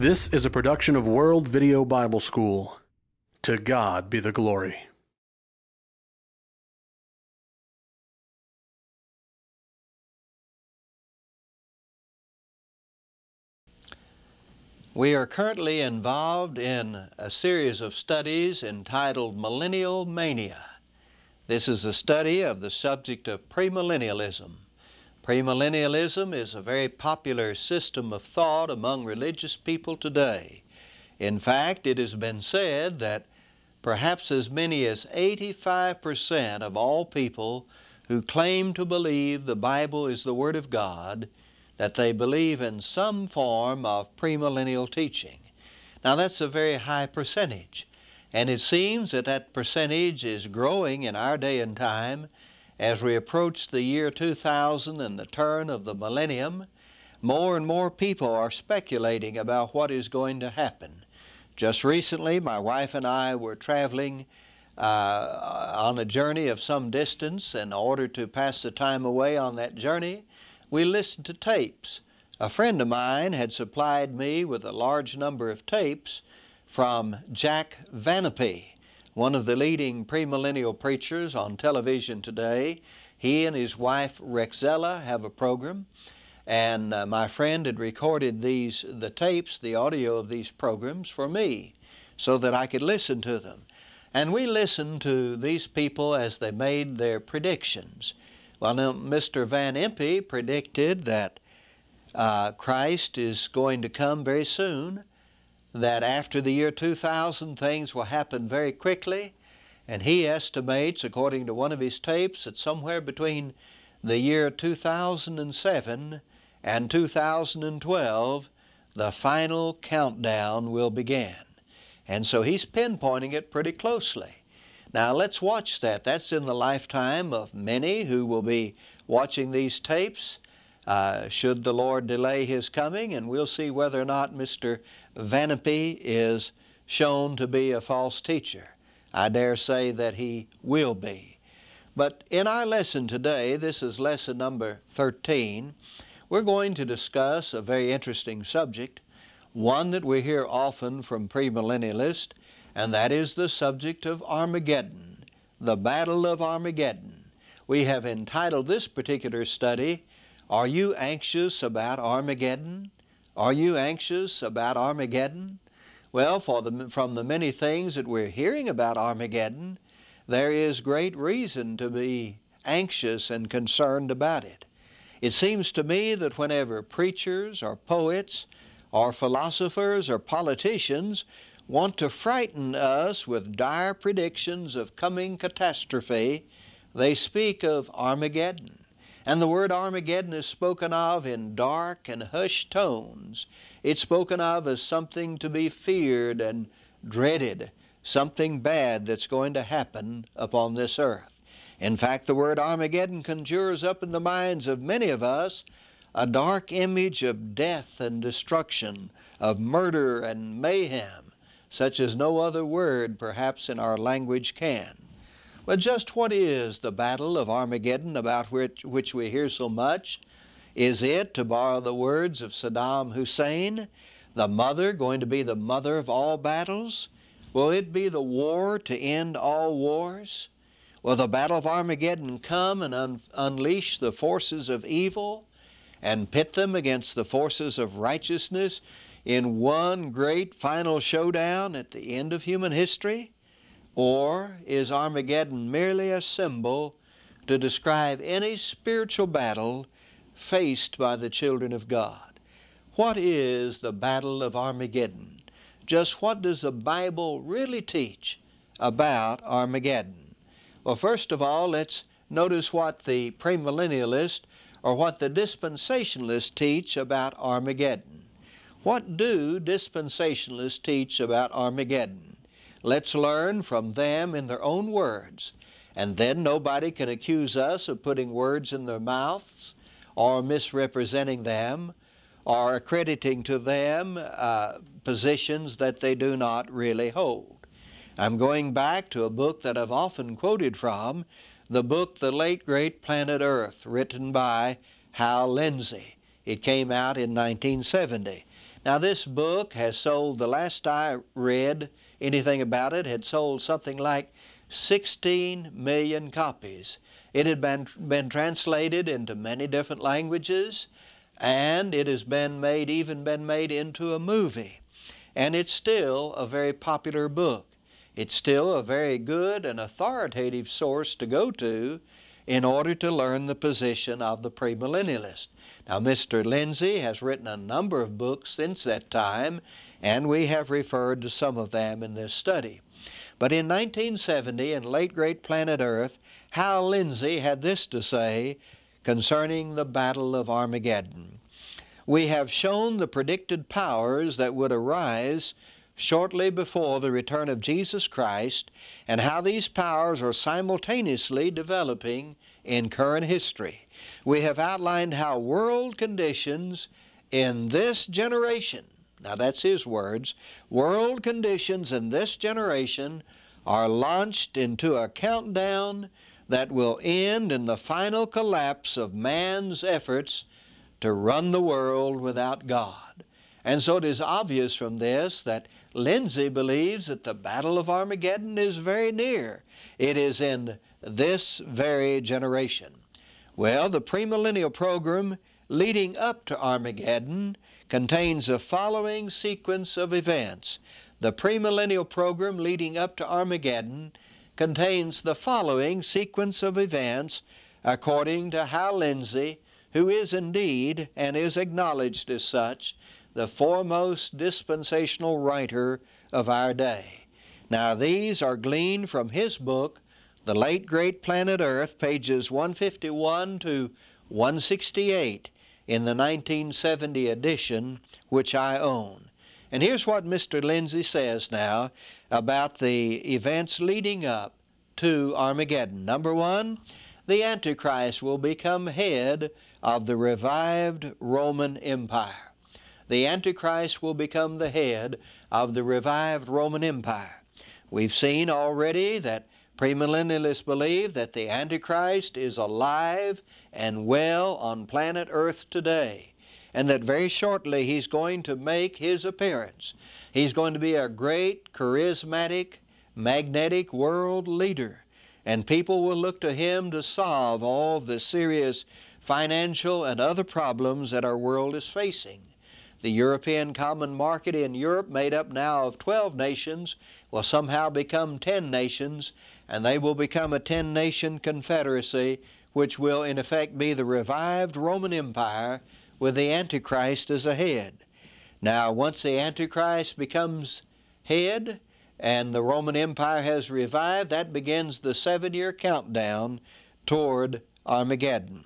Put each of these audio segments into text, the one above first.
This is a production of World Video Bible School. To God be the glory. We are currently involved in a series of studies entitled Millennial Mania. This is a study of the subject of premillennialism. Premillennialism is a very popular system of thought among religious people today. In fact, it has been said that perhaps as many as 85% of all people who claim to believe the Bible is the Word of God, that they believe in some form of premillennial teaching. Now that's a very high percentage, and it seems that that percentage is growing in our day and time as we approach the year 2000 and the turn of the millennium, more and more people are speculating about what is going to happen. Just recently, my wife and I were traveling uh, on a journey of some distance. In order to pass the time away on that journey, we listened to tapes. A friend of mine had supplied me with a large number of tapes from Jack Vanapee. One of the leading premillennial preachers on television today, he and his wife Rexella have a program, and uh, my friend had recorded these the tapes, the audio of these programs for me so that I could listen to them. And we listened to these people as they made their predictions. Well, now, Mr. Van Impe predicted that uh, Christ is going to come very soon, that after the year 2000 things will happen very quickly and he estimates according to one of his tapes that somewhere between the year 2007 and 2012 the final countdown will begin. And so he's pinpointing it pretty closely. Now let's watch that. That's in the lifetime of many who will be watching these tapes. Uh, should the Lord delay his coming, and we'll see whether or not Mr. Vanapee is shown to be a false teacher. I dare say that he will be. But in our lesson today, this is lesson number 13, we're going to discuss a very interesting subject, one that we hear often from premillennialists, and that is the subject of Armageddon, the Battle of Armageddon. We have entitled this particular study, are you anxious about Armageddon? Are you anxious about Armageddon? Well, the, from the many things that we're hearing about Armageddon, there is great reason to be anxious and concerned about it. It seems to me that whenever preachers or poets or philosophers or politicians want to frighten us with dire predictions of coming catastrophe, they speak of Armageddon. And the word Armageddon is spoken of in dark and hushed tones. It's spoken of as something to be feared and dreaded, something bad that's going to happen upon this earth. In fact, the word Armageddon conjures up in the minds of many of us a dark image of death and destruction, of murder and mayhem, such as no other word perhaps in our language can. But just what is the battle of Armageddon about which, which we hear so much? Is it, to borrow the words of Saddam Hussein, the mother going to be the mother of all battles? Will it be the war to end all wars? Will the battle of Armageddon come and un unleash the forces of evil and pit them against the forces of righteousness in one great final showdown at the end of human history? Or is Armageddon merely a symbol to describe any spiritual battle faced by the children of God? What is the battle of Armageddon? Just what does the Bible really teach about Armageddon? Well, first of all, let's notice what the premillennialist or what the dispensationalists teach about Armageddon. What do dispensationalists teach about Armageddon? Let's learn from them in their own words. And then nobody can accuse us of putting words in their mouths or misrepresenting them or accrediting to them uh, positions that they do not really hold. I'm going back to a book that I've often quoted from, the book The Late Great Planet Earth, written by Hal Lindsey. It came out in 1970. Now, this book has sold, the last I read, anything about it, had sold something like 16 million copies. It had been, been translated into many different languages, and it has been made, even been made into a movie. And it's still a very popular book. It's still a very good and authoritative source to go to in order to learn the position of the premillennialist. Now, Mr. Lindsay has written a number of books since that time, and we have referred to some of them in this study. But in 1970, in Late Great Planet Earth, Hal Lindsey had this to say concerning the Battle of Armageddon. We have shown the predicted powers that would arise shortly before the return of Jesus Christ and how these powers are simultaneously developing in current history. We have outlined how world conditions in this generation now that's his words, world conditions in this generation are launched into a countdown that will end in the final collapse of man's efforts to run the world without God. And so it is obvious from this that Lindsay believes that the Battle of Armageddon is very near. It is in this very generation. Well, the premillennial program leading up to Armageddon contains the following sequence of events. The premillennial program leading up to Armageddon contains the following sequence of events according to Hal Lindsey, who is indeed and is acknowledged as such the foremost dispensational writer of our day. Now, these are gleaned from his book, The Late Great Planet Earth, pages 151 to 168 in the 1970 edition, which I own. And here's what Mr. Lindsay says now about the events leading up to Armageddon. Number one, the Antichrist will become head of the revived Roman Empire. The Antichrist will become the head of the revived Roman Empire. We've seen already that Premillennialists believe that the Antichrist is alive and well on planet Earth today and that very shortly he's going to make his appearance. He's going to be a great, charismatic, magnetic world leader and people will look to him to solve all the serious financial and other problems that our world is facing. The European Common Market in Europe, made up now of 12 nations, will somehow become 10 nations, and they will become a 10 nation confederacy, which will in effect be the revived Roman Empire with the Antichrist as a head. Now, once the Antichrist becomes head and the Roman Empire has revived, that begins the seven year countdown toward Armageddon.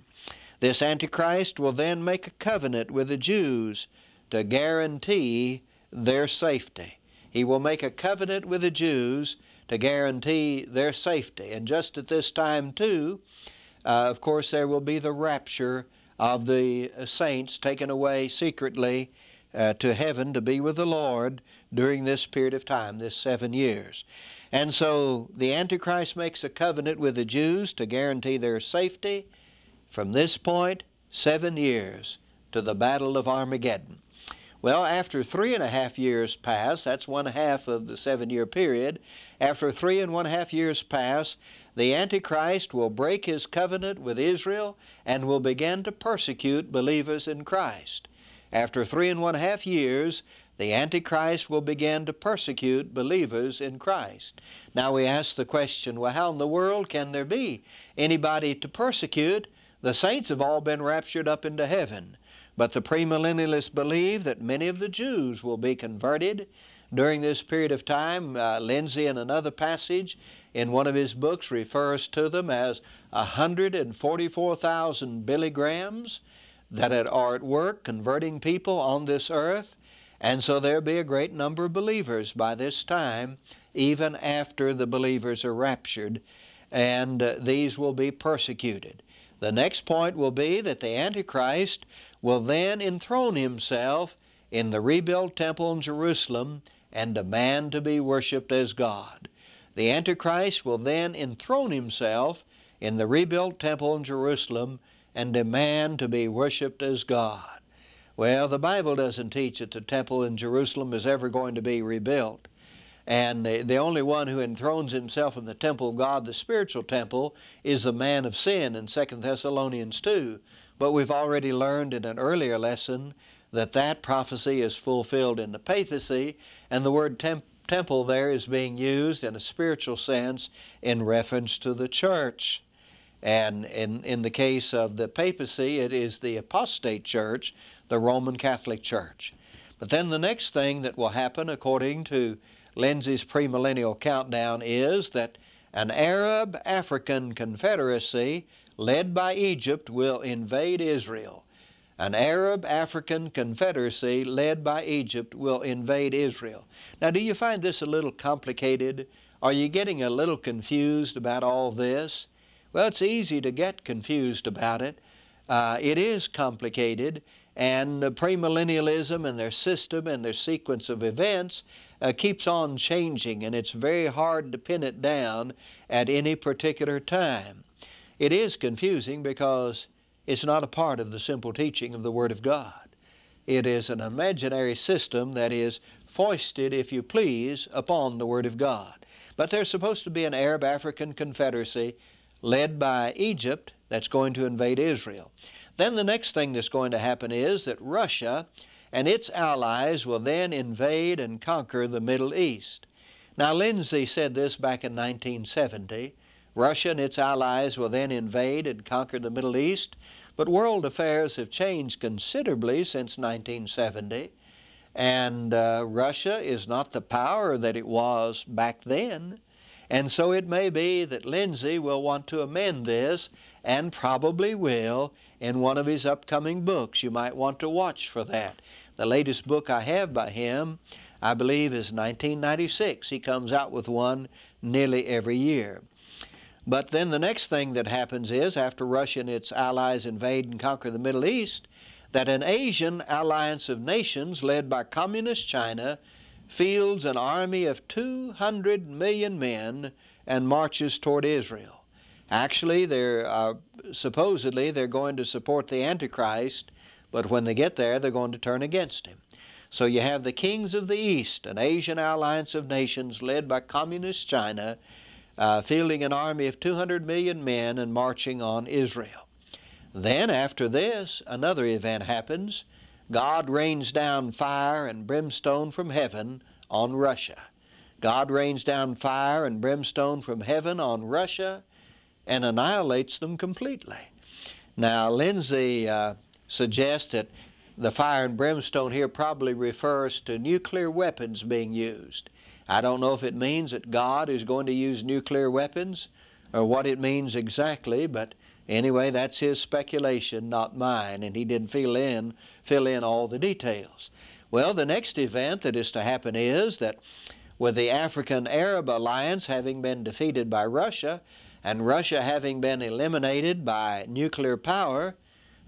This Antichrist will then make a covenant with the Jews to guarantee their safety. He will make a covenant with the Jews to guarantee their safety. And just at this time, too, uh, of course, there will be the rapture of the saints taken away secretly uh, to heaven to be with the Lord during this period of time, this seven years. And so the Antichrist makes a covenant with the Jews to guarantee their safety from this point, seven years, to the Battle of Armageddon. Well, after three and a half years pass, that's one half of the seven year period, after three and one half years pass, the Antichrist will break his covenant with Israel and will begin to persecute believers in Christ. After three and one half years, the Antichrist will begin to persecute believers in Christ. Now we ask the question well, how in the world can there be anybody to persecute? The saints have all been raptured up into heaven. But the premillennialists believe that many of the Jews will be converted during this period of time. Uh, Lindsay, in another passage in one of his books, refers to them as 144,000 Billy Grahams that are at work converting people on this earth. And so there'll be a great number of believers by this time, even after the believers are raptured, and uh, these will be persecuted. The next point will be that the Antichrist will then enthrone himself in the rebuilt temple in Jerusalem and demand to be worshiped as God. The Antichrist will then enthrone himself in the rebuilt temple in Jerusalem and demand to be worshiped as God. Well, the Bible doesn't teach that the temple in Jerusalem is ever going to be rebuilt. And the, the only one who enthrones himself in the temple of God, the spiritual temple, is the man of sin in 2 Thessalonians 2. But we've already learned in an earlier lesson that that prophecy is fulfilled in the papacy, and the word temp temple there is being used in a spiritual sense in reference to the church. And in, in the case of the papacy, it is the apostate church, the Roman Catholic Church. But then the next thing that will happen, according to Lindsay's premillennial countdown is that an Arab African confederacy led by Egypt will invade Israel. An Arab African confederacy led by Egypt will invade Israel. Now, do you find this a little complicated? Are you getting a little confused about all this? Well, it's easy to get confused about it. Uh, it is complicated, and premillennialism and their system and their sequence of events uh, keeps on changing, and it's very hard to pin it down at any particular time. It is confusing because it's not a part of the simple teaching of the Word of God. It is an imaginary system that is foisted, if you please, upon the Word of God. But there's supposed to be an Arab African confederacy led by Egypt that's going to invade Israel. Then the next thing that's going to happen is that Russia and its allies will then invade and conquer the Middle East. Now, Lindsay said this back in 1970. Russia and its allies will then invade and conquer the Middle East, but world affairs have changed considerably since 1970, and uh, Russia is not the power that it was back then. And so it may be that Lindsay will want to amend this, and probably will, in one of his upcoming books. You might want to watch for that. The latest book I have by him, I believe, is 1996. He comes out with one nearly every year. But then the next thing that happens is, after Russia and its allies invade and conquer the Middle East, that an Asian alliance of nations led by Communist China fields an army of 200 million men and marches toward Israel. Actually, they're uh, supposedly they're going to support the Antichrist, but when they get there, they're going to turn against him. So you have the kings of the East, an Asian alliance of nations led by communist China, uh, fielding an army of 200 million men and marching on Israel. Then after this, another event happens. God rains down fire and brimstone from heaven on Russia. God rains down fire and brimstone from heaven on Russia and annihilates them completely. Now, Lindsay uh, suggests that the fire and brimstone here probably refers to nuclear weapons being used. I don't know if it means that God is going to use nuclear weapons or what it means exactly, but Anyway, that's his speculation, not mine, and he didn't fill in, fill in all the details. Well, the next event that is to happen is that with the African Arab alliance having been defeated by Russia and Russia having been eliminated by nuclear power,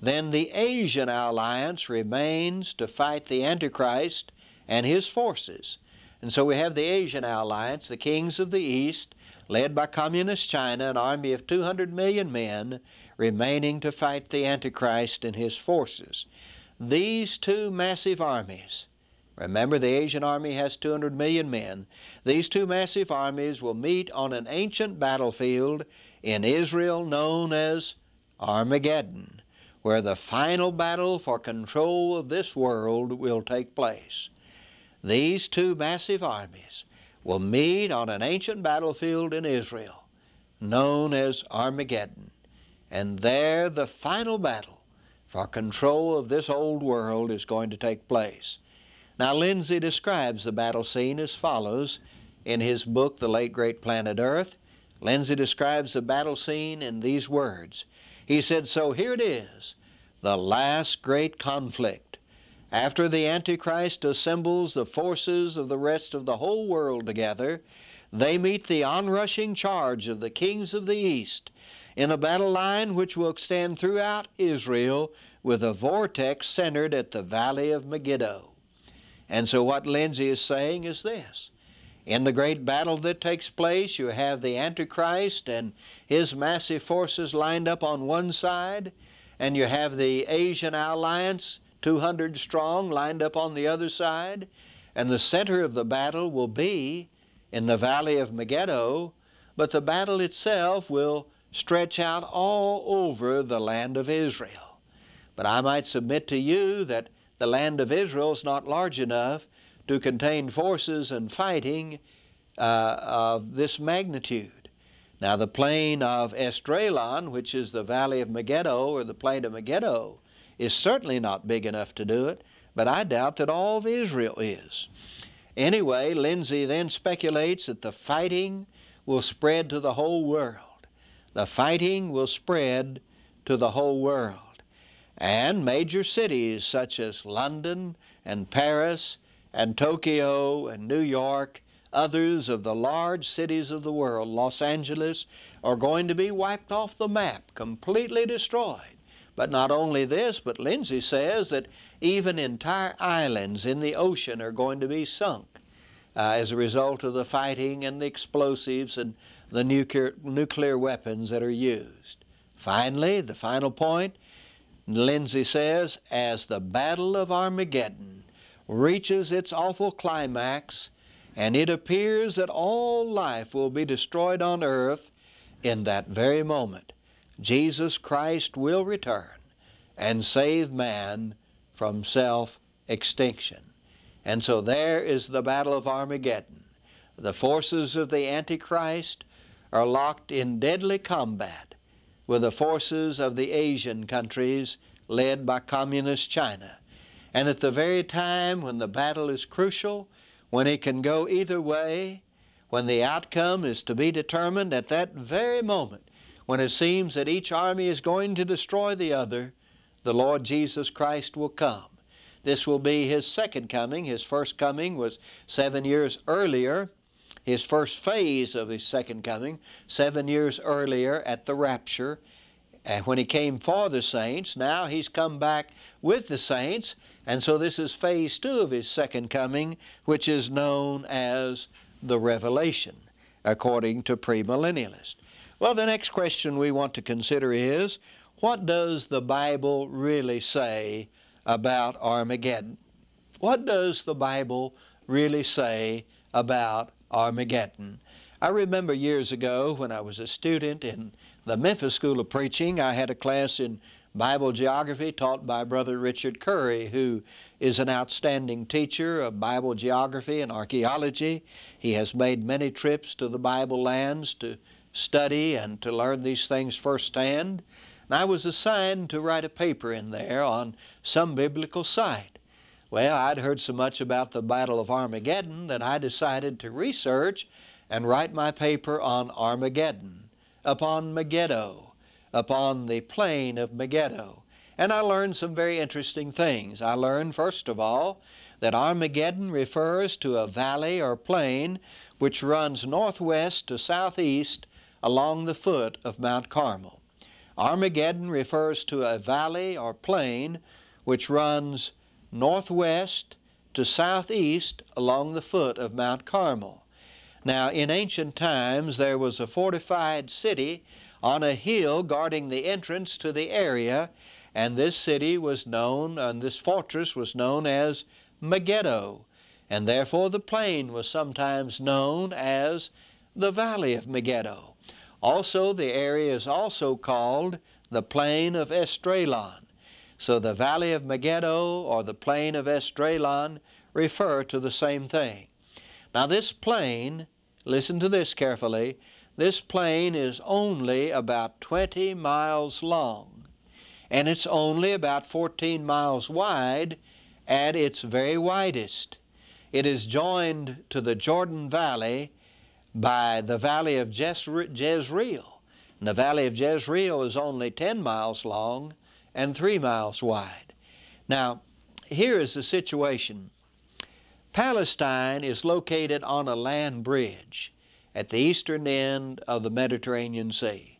then the Asian alliance remains to fight the Antichrist and his forces. And so we have the Asian alliance, the kings of the East, led by Communist China, an army of 200 million men remaining to fight the Antichrist and his forces. These two massive armies, remember the Asian army has 200 million men, these two massive armies will meet on an ancient battlefield in Israel known as Armageddon, where the final battle for control of this world will take place. These two massive armies will meet on an ancient battlefield in Israel known as Armageddon. And there the final battle for control of this old world is going to take place. Now Lindsay describes the battle scene as follows in his book, The Late Great Planet Earth. Lindsay describes the battle scene in these words. He said, so here it is, the last great conflict. After the Antichrist assembles the forces of the rest of the whole world together, they meet the onrushing charge of the kings of the East in a battle line which will extend throughout Israel with a vortex centered at the valley of Megiddo. And so, what Lindsay is saying is this In the great battle that takes place, you have the Antichrist and his massive forces lined up on one side, and you have the Asian alliance 200 strong lined up on the other side, and the center of the battle will be in the valley of Megiddo, but the battle itself will stretch out all over the land of Israel. But I might submit to you that the land of Israel is not large enough to contain forces and fighting uh, of this magnitude. Now, the plain of Estrelon, which is the valley of Megiddo or the plain of Megiddo, is certainly not big enough to do it, but I doubt that all of Israel is. Anyway, Lindsay then speculates that the fighting will spread to the whole world. The fighting will spread to the whole world. And major cities such as London and Paris and Tokyo and New York, others of the large cities of the world, Los Angeles, are going to be wiped off the map, completely destroyed but not only this, but Lindsay says that even entire islands in the ocean are going to be sunk uh, as a result of the fighting and the explosives and the nuclear, nuclear weapons that are used. Finally, the final point, Lindsay says, as the Battle of Armageddon reaches its awful climax, and it appears that all life will be destroyed on earth in that very moment. Jesus Christ will return and save man from self extinction. And so there is the Battle of Armageddon. The forces of the Antichrist are locked in deadly combat with the forces of the Asian countries led by Communist China. And at the very time when the battle is crucial, when it can go either way, when the outcome is to be determined at that very moment, when it seems that each army is going to destroy the other, the Lord Jesus Christ will come. This will be His second coming. His first coming was seven years earlier, His first phase of His second coming, seven years earlier at the rapture. And when He came for the saints, now He's come back with the saints. And so this is phase two of His second coming, which is known as the Revelation, according to premillennialists. Well, the next question we want to consider is what does the Bible really say about Armageddon? What does the Bible really say about Armageddon? I remember years ago when I was a student in the Memphis School of Preaching, I had a class in Bible geography taught by Brother Richard Curry, who is an outstanding teacher of Bible geography and archaeology. He has made many trips to the Bible lands to study and to learn these things firsthand. And I was assigned to write a paper in there on some biblical site. Well, I'd heard so much about the Battle of Armageddon that I decided to research and write my paper on Armageddon, upon Megiddo, upon the plain of Megiddo. And I learned some very interesting things. I learned, first of all, that Armageddon refers to a valley or plain which runs northwest to southeast along the foot of Mount Carmel. Armageddon refers to a valley or plain which runs northwest to southeast along the foot of Mount Carmel. Now, in ancient times, there was a fortified city on a hill guarding the entrance to the area, and this city was known, and this fortress was known as Megiddo, and therefore the plain was sometimes known as the Valley of Megiddo. Also, the area is also called the plain of Estrelon. So the valley of Megiddo or the plain of Estrelon refer to the same thing. Now this plain, listen to this carefully, this plain is only about 20 miles long and it's only about 14 miles wide at its very widest. It is joined to the Jordan Valley by the valley of Jezreel. And the valley of Jezreel is only 10 miles long and 3 miles wide. Now, here is the situation. Palestine is located on a land bridge at the eastern end of the Mediterranean Sea.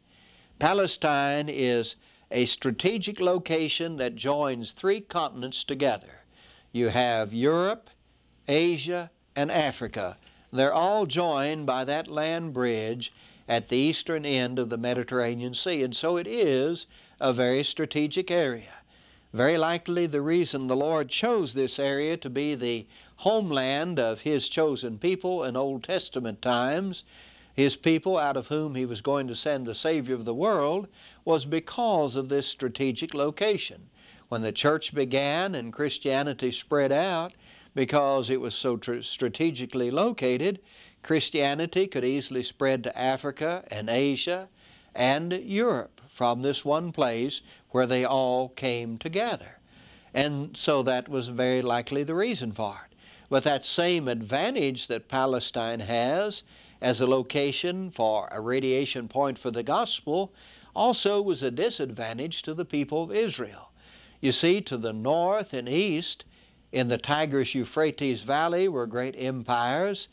Palestine is a strategic location that joins three continents together. You have Europe, Asia, and Africa they're all joined by that land bridge at the eastern end of the Mediterranean Sea, and so it is a very strategic area. Very likely the reason the Lord chose this area to be the homeland of His chosen people in Old Testament times, His people out of whom He was going to send the Savior of the world, was because of this strategic location. When the church began and Christianity spread out, because it was so tr- strategically located, Christianity could easily spread to Africa and Asia and Europe from this one place where they all came together. And so that was very likely the reason for it. But that same advantage that Palestine has as a location for a radiation point for the gospel also was a disadvantage to the people of Israel. You see, to the north and east, in the Tigris Euphrates Valley were great empires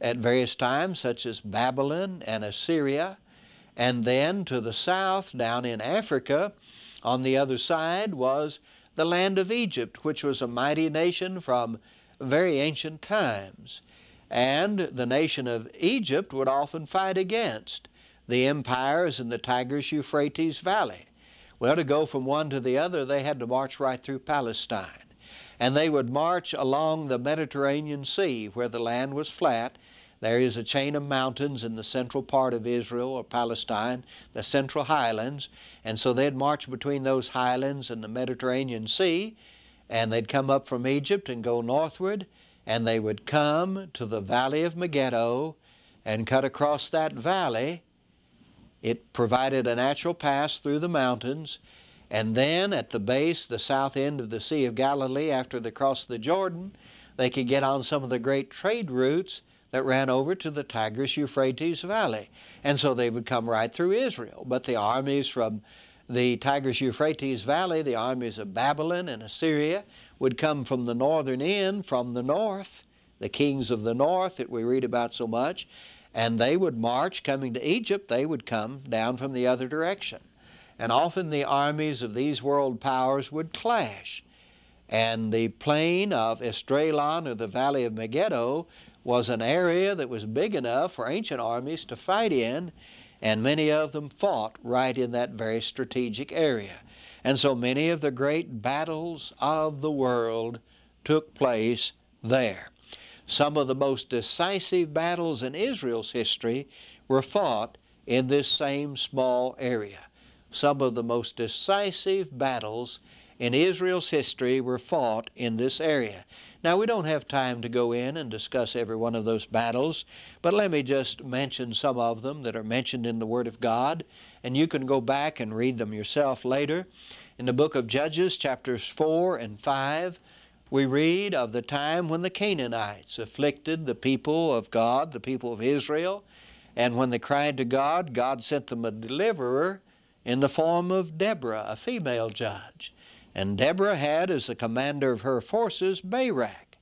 at various times, such as Babylon and Assyria. And then to the south, down in Africa, on the other side was the land of Egypt, which was a mighty nation from very ancient times. And the nation of Egypt would often fight against the empires in the Tigris Euphrates Valley. Well, to go from one to the other, they had to march right through Palestine and they would march along the Mediterranean Sea where the land was flat. There is a chain of mountains in the central part of Israel or Palestine, the central highlands, and so they'd march between those highlands and the Mediterranean Sea, and they'd come up from Egypt and go northward, and they would come to the valley of Megiddo and cut across that valley. It provided a natural pass through the mountains, and then at the base, the south end of the Sea of Galilee, after they crossed the Jordan, they could get on some of the great trade routes that ran over to the Tigris Euphrates Valley. And so they would come right through Israel. But the armies from the Tigris Euphrates Valley, the armies of Babylon and Assyria, would come from the northern end, from the north, the kings of the north that we read about so much, and they would march coming to Egypt, they would come down from the other direction and often the armies of these world powers would clash. And the plain of Esdraelon or the valley of Megiddo was an area that was big enough for ancient armies to fight in, and many of them fought right in that very strategic area. And so many of the great battles of the world took place there. Some of the most decisive battles in Israel's history were fought in this same small area. Some of the most decisive battles in Israel's history were fought in this area. Now, we don't have time to go in and discuss every one of those battles, but let me just mention some of them that are mentioned in the Word of God, and you can go back and read them yourself later. In the book of Judges, chapters 4 and 5, we read of the time when the Canaanites afflicted the people of God, the people of Israel, and when they cried to God, God sent them a deliverer in the form of Deborah, a female judge. And Deborah had as the commander of her forces Barak.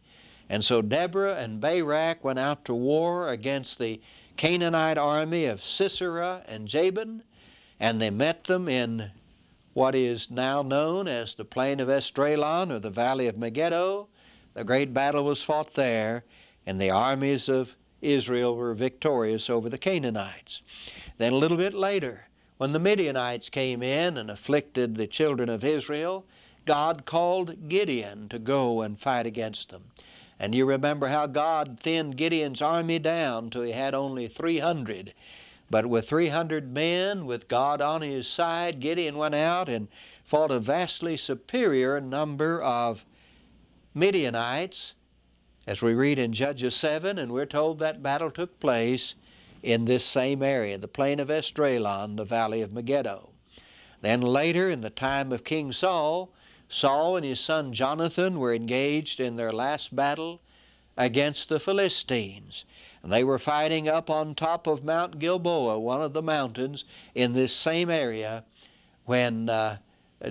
And so Deborah and Barak went out to war against the Canaanite army of Sisera and Jabin, and they met them in what is now known as the plain of Esdraelon or the valley of Megiddo. The great battle was fought there, and the armies of Israel were victorious over the Canaanites. Then a little bit later, when the Midianites came in and afflicted the children of Israel, God called Gideon to go and fight against them. And you remember how God thinned Gideon's army down till he had only 300. But with 300 men, with God on his side, Gideon went out and fought a vastly superior number of Midianites, as we read in Judges 7, and we're told that battle took place in this same area, the plain of Esdraelon, the valley of Megiddo. Then later, in the time of King Saul, Saul and his son Jonathan were engaged in their last battle against the Philistines. And they were fighting up on top of Mount Gilboa, one of the mountains in this same area, when uh,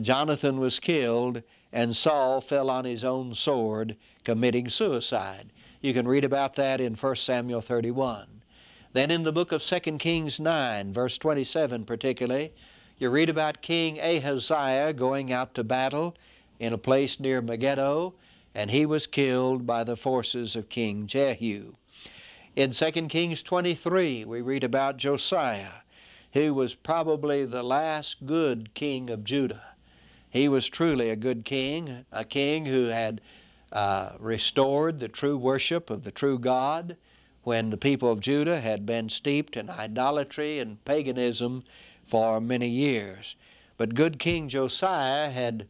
Jonathan was killed and Saul fell on his own sword, committing suicide. You can read about that in 1 Samuel 31. Then in the book of 2 Kings 9, verse 27 particularly, you read about King Ahaziah going out to battle in a place near Megiddo, and he was killed by the forces of King Jehu. In 2 Kings 23, we read about Josiah, who was probably the last good king of Judah. He was truly a good king, a king who had uh, restored the true worship of the true God when the people of Judah had been steeped in idolatry and paganism for many years. But good King Josiah had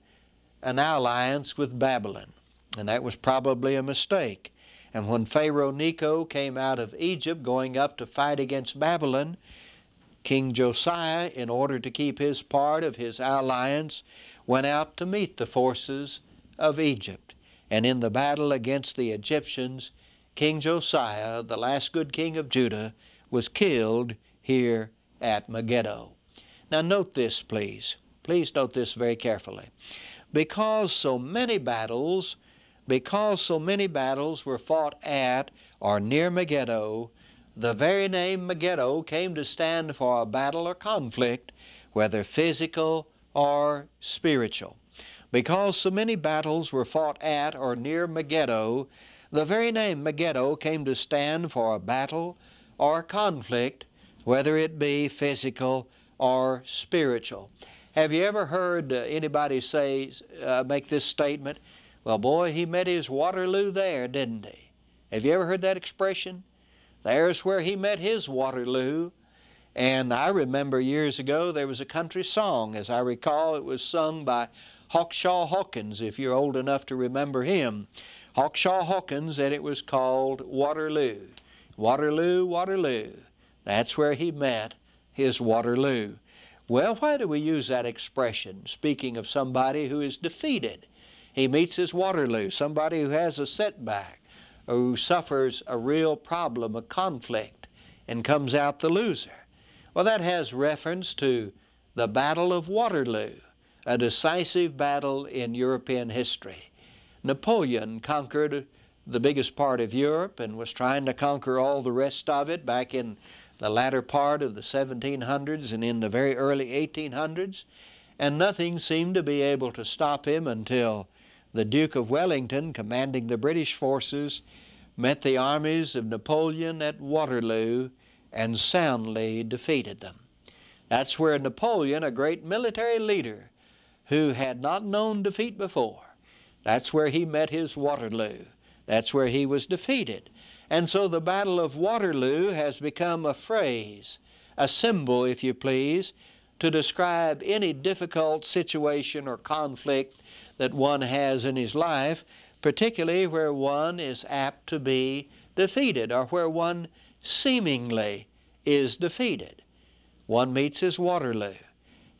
an alliance with Babylon, and that was probably a mistake. And when Pharaoh Necho came out of Egypt going up to fight against Babylon, King Josiah, in order to keep his part of his alliance, went out to meet the forces of Egypt. And in the battle against the Egyptians, King Josiah, the last good king of Judah, was killed here at Megiddo. Now, note this, please. Please note this very carefully. Because so many battles, because so many battles were fought at or near Megiddo, the very name Megiddo came to stand for a battle or conflict, whether physical or spiritual. Because so many battles were fought at or near Megiddo, the very name Megiddo came to stand for a battle or a conflict, whether it be physical or spiritual. Have you ever heard uh, anybody say, uh, make this statement? Well, boy, he met his Waterloo there, didn't he? Have you ever heard that expression? There's where he met his Waterloo. And I remember years ago there was a country song, as I recall, it was sung by Hawkshaw Hawkins, if you're old enough to remember him. Hawkshaw Hawkins and it was called Waterloo. Waterloo, Waterloo. That's where he met his Waterloo. Well, why do we use that expression, speaking of somebody who is defeated? He meets his Waterloo, somebody who has a setback, who suffers a real problem, a conflict, and comes out the loser. Well, that has reference to the Battle of Waterloo, a decisive battle in European history. Napoleon conquered the biggest part of Europe and was trying to conquer all the rest of it back in the latter part of the 1700s and in the very early 1800s, and nothing seemed to be able to stop him until the Duke of Wellington, commanding the British forces, met the armies of Napoleon at Waterloo and soundly defeated them. That's where Napoleon, a great military leader who had not known defeat before, that's where he met his Waterloo. That's where he was defeated. And so the Battle of Waterloo has become a phrase, a symbol, if you please, to describe any difficult situation or conflict that one has in his life, particularly where one is apt to be defeated or where one seemingly is defeated. One meets his Waterloo.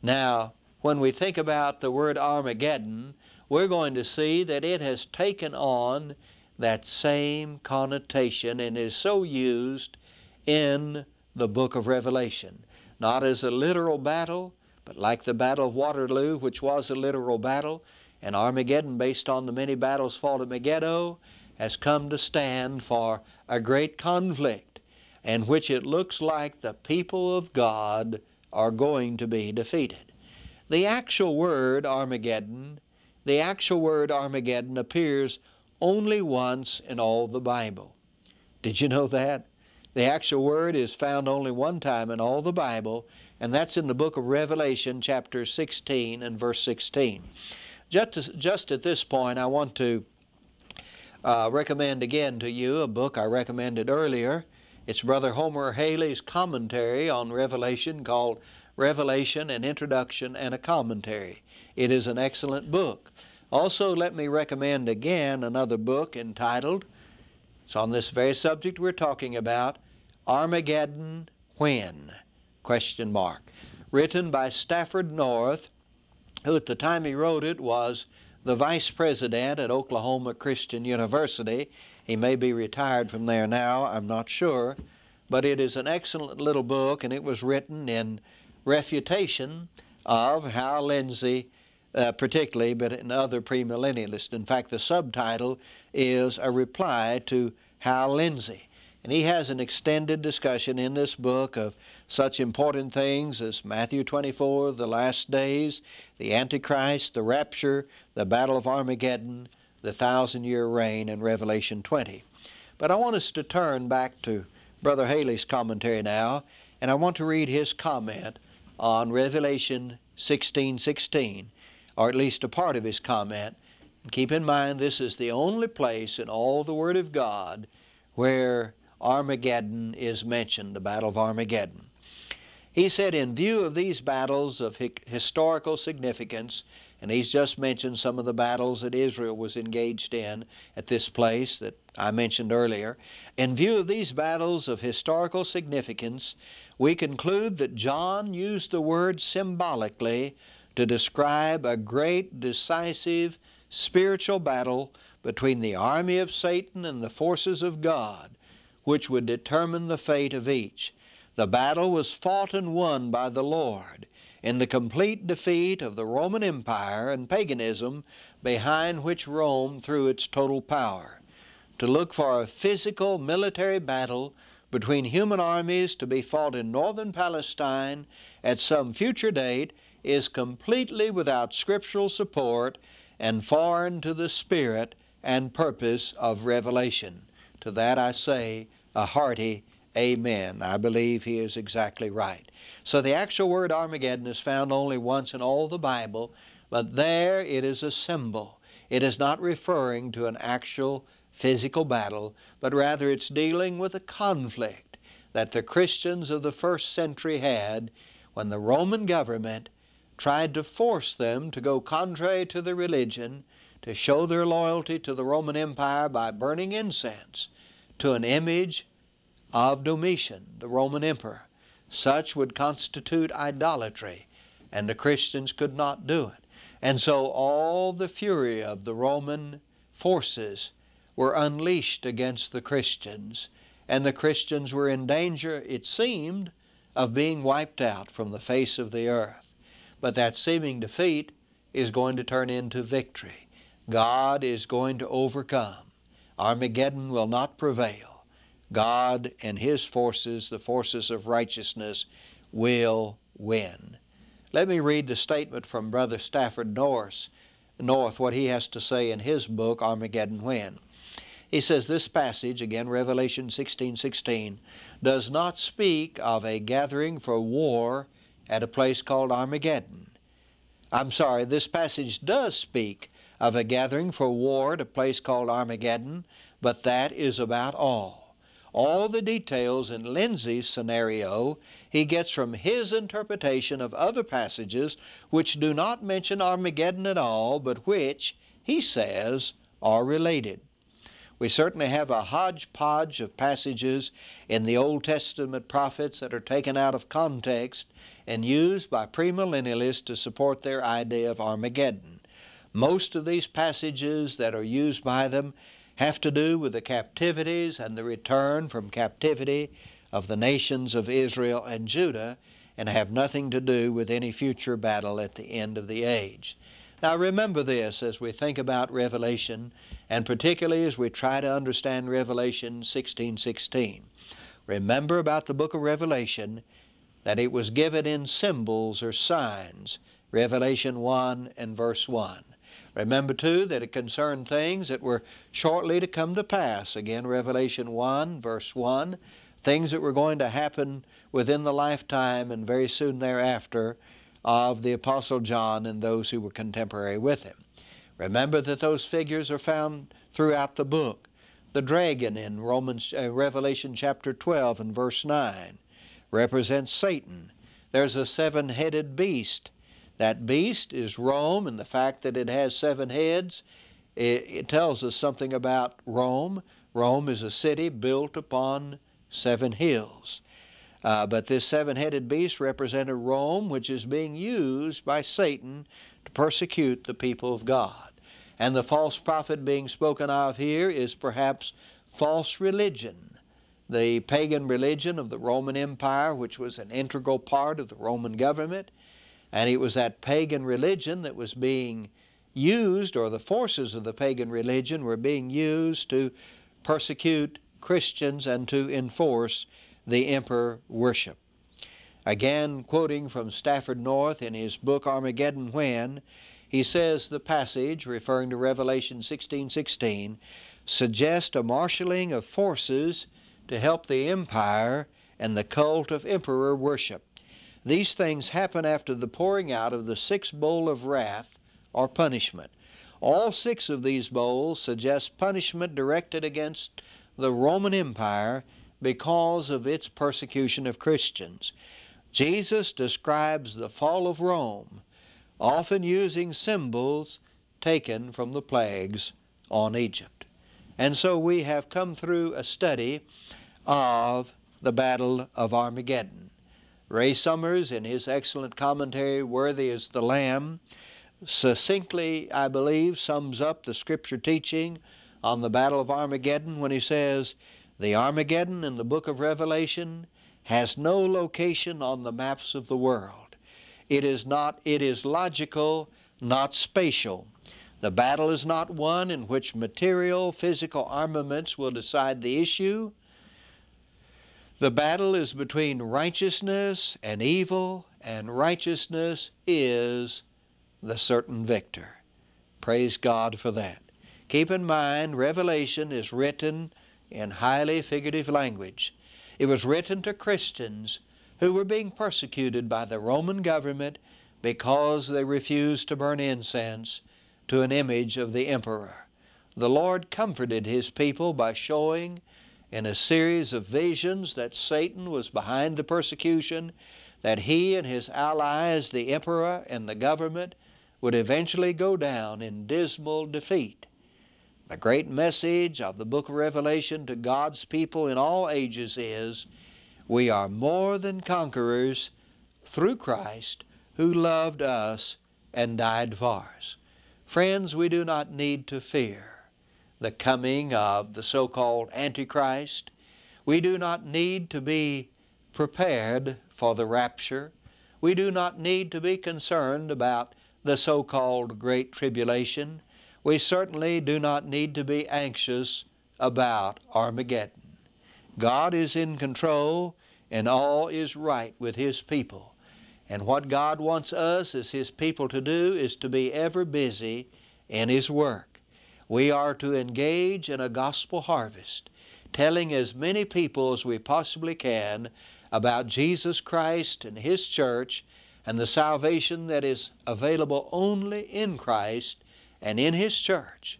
Now, when we think about the word Armageddon, we're going to see that it has taken on that same connotation and is so used in the book of Revelation. Not as a literal battle, but like the Battle of Waterloo, which was a literal battle, and Armageddon, based on the many battles fought at Megiddo, has come to stand for a great conflict in which it looks like the people of God are going to be defeated. The actual word Armageddon the actual word Armageddon appears only once in all the Bible. Did you know that? The actual word is found only one time in all the Bible, and that's in the book of Revelation, chapter 16 and verse 16. Just, just at this point, I want to uh, recommend again to you a book I recommended earlier. It's Brother Homer Haley's commentary on Revelation called Revelation, an Introduction and a Commentary. It is an excellent book. Also, let me recommend again another book entitled, it's on this very subject we're talking about, Armageddon When? Question mark. Written by Stafford North, who at the time he wrote it was the vice president at Oklahoma Christian University. He may be retired from there now, I'm not sure. But it is an excellent little book, and it was written in refutation of how Lindsay uh, particularly, but in other premillennialists. In fact, the subtitle is a reply to Hal Lindsey. And he has an extended discussion in this book of such important things as Matthew 24, the last days, the Antichrist, the rapture, the battle of Armageddon, the thousand year reign, and Revelation 20. But I want us to turn back to Brother Haley's commentary now, and I want to read his comment on Revelation 16 16 or at least a part of his comment. And keep in mind, this is the only place in all the Word of God where Armageddon is mentioned, the Battle of Armageddon. He said, in view of these battles of historical significance, and he's just mentioned some of the battles that Israel was engaged in at this place that I mentioned earlier. In view of these battles of historical significance, we conclude that John used the word symbolically to describe a great, decisive spiritual battle between the army of Satan and the forces of God, which would determine the fate of each. The battle was fought and won by the Lord in the complete defeat of the Roman Empire and paganism behind which Rome threw its total power. To look for a physical military battle between human armies to be fought in northern Palestine at some future date is completely without scriptural support and foreign to the spirit and purpose of revelation. To that I say a hearty amen. I believe he is exactly right. So the actual word Armageddon is found only once in all the Bible, but there it is a symbol. It is not referring to an actual physical battle, but rather it's dealing with a conflict that the Christians of the first century had when the Roman government tried to force them to go contrary to their religion, to show their loyalty to the Roman Empire by burning incense to an image of Domitian, the Roman emperor. Such would constitute idolatry, and the Christians could not do it. And so all the fury of the Roman forces were unleashed against the Christians, and the Christians were in danger, it seemed, of being wiped out from the face of the earth. But that seeming defeat is going to turn into victory. God is going to overcome. Armageddon will not prevail. God and His forces, the forces of righteousness, will win. Let me read the statement from Brother Stafford Norris, North, what he has to say in his book, Armageddon When. He says this passage, again Revelation 16, 16, does not speak of a gathering for war at a place called Armageddon. I'm sorry, this passage does speak of a gathering for war at a place called Armageddon, but that is about all. All the details in Lindsay's scenario he gets from his interpretation of other passages which do not mention Armageddon at all, but which, he says, are related. We certainly have a hodgepodge of passages in the Old Testament prophets that are taken out of context and used by premillennialists to support their idea of Armageddon. Most of these passages that are used by them have to do with the captivities and the return from captivity of the nations of Israel and Judah and have nothing to do with any future battle at the end of the age. Now remember this as we think about Revelation, and particularly as we try to understand Revelation 16 16. Remember about the book of Revelation that it was given in symbols or signs, Revelation 1 and verse 1. Remember, too, that it concerned things that were shortly to come to pass. Again, Revelation 1, verse 1, things that were going to happen within the lifetime and very soon thereafter of the Apostle John and those who were contemporary with him. Remember that those figures are found throughout the book. The dragon in Romans, uh, Revelation chapter 12 and verse 9 represents Satan. There's a seven headed beast. That beast is Rome, and the fact that it has seven heads it, it tells us something about Rome. Rome is a city built upon seven hills. Uh, but this seven headed beast represented Rome, which is being used by Satan to persecute the people of God. And the false prophet being spoken of here is perhaps false religion, the pagan religion of the Roman Empire, which was an integral part of the Roman government. And it was that pagan religion that was being used, or the forces of the pagan religion were being used to persecute Christians and to enforce the emperor worship. Again, quoting from Stafford North in his book Armageddon When, he says the passage, referring to Revelation 16:16, 16, 16, suggests a marshaling of forces to help the empire and the cult of emperor worship. These things happen after the pouring out of the sixth bowl of wrath or punishment. All six of these bowls suggest punishment directed against the Roman Empire because of its persecution of Christians. Jesus describes the fall of Rome, often using symbols taken from the plagues on Egypt. And so we have come through a study of the Battle of Armageddon. Ray Summers, in his excellent commentary, Worthy as the Lamb, succinctly, I believe, sums up the scripture teaching on the Battle of Armageddon when he says, the Armageddon in the book of Revelation has no location on the maps of the world. It is not, it is logical, not spatial. The battle is not one in which material, physical armaments will decide the issue. The battle is between righteousness and evil, and righteousness is the certain victor. Praise God for that. Keep in mind, Revelation is written in highly figurative language. It was written to Christians who were being persecuted by the Roman government because they refused to burn incense to an image of the emperor. The Lord comforted His people by showing in a series of visions that Satan was behind the persecution, that he and his allies, the emperor and the government, would eventually go down in dismal defeat. The great message of the book of Revelation to God's people in all ages is we are more than conquerors through Christ who loved us and died for us. Friends, we do not need to fear the coming of the so called Antichrist. We do not need to be prepared for the rapture. We do not need to be concerned about the so called Great Tribulation we certainly do not need to be anxious about Armageddon. God is in control and all is right with His people. And what God wants us as His people to do is to be ever busy in His work. We are to engage in a gospel harvest, telling as many people as we possibly can about Jesus Christ and His church and the salvation that is available only in Christ and in His church,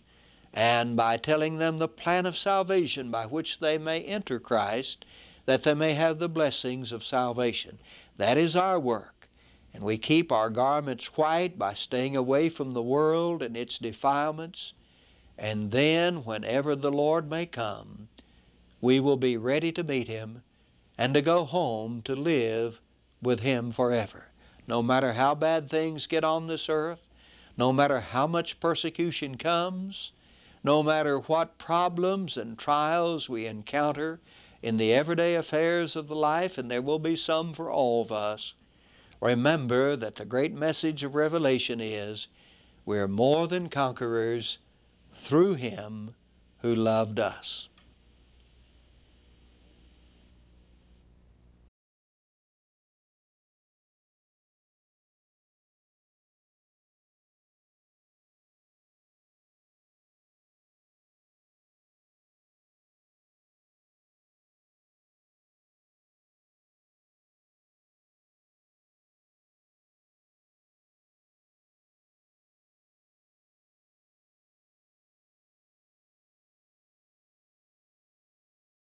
and by telling them the plan of salvation by which they may enter Christ, that they may have the blessings of salvation. That is our work. And we keep our garments white by staying away from the world and its defilements. And then, whenever the Lord may come, we will be ready to meet Him and to go home to live with Him forever. No matter how bad things get on this earth, no matter how much persecution comes, no matter what problems and trials we encounter in the everyday affairs of the life, and there will be some for all of us, remember that the great message of Revelation is we're more than conquerors through Him who loved us.